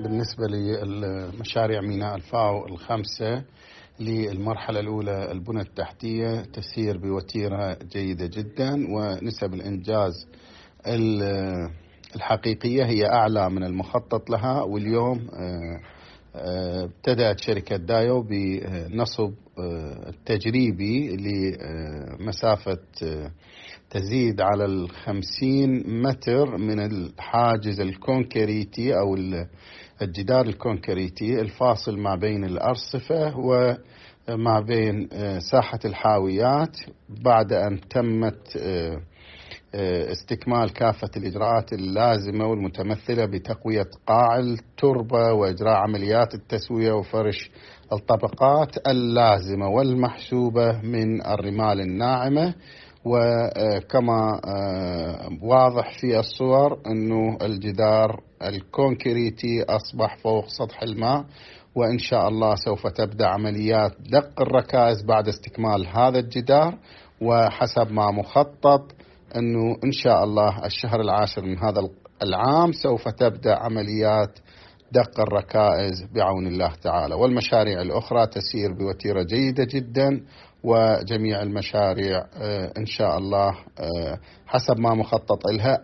بالنسبة لمشاريع ميناء الفاو الخمسة للمرحلة الأولى البنى التحتية تسير بوتيرة جيدة جدا ونسب الإنجاز الحقيقية هي أعلى من المخطط لها واليوم آه، ابتدأت شركة دايو بنصب آه، تجريبي لمسافة آه، تزيد على الخمسين متر من الحاجز الكونكريتي أو الجدار الكونكريتي الفاصل ما بين الأرصفة وما آه، بين ساحة الحاويات بعد أن تمت استكمال كافة الإجراءات اللازمة والمتمثلة بتقوية قاع التربة وإجراء عمليات التسوية وفرش الطبقات اللازمة والمحسوبة من الرمال الناعمة وكما آه، واضح في الصور أنه الجدار الكونكريتي أصبح فوق سطح الماء وإن شاء الله سوف تبدأ عمليات دق الركائز بعد استكمال هذا الجدار وحسب ما مخطط أنه إن شاء الله الشهر العاشر من هذا العام سوف تبدأ عمليات دق الركائز بعون الله تعالى والمشاريع الأخرى تسير بوتيرة جيدة جدا وجميع المشاريع آه، إن شاء الله آه، حسب ما مخطط لها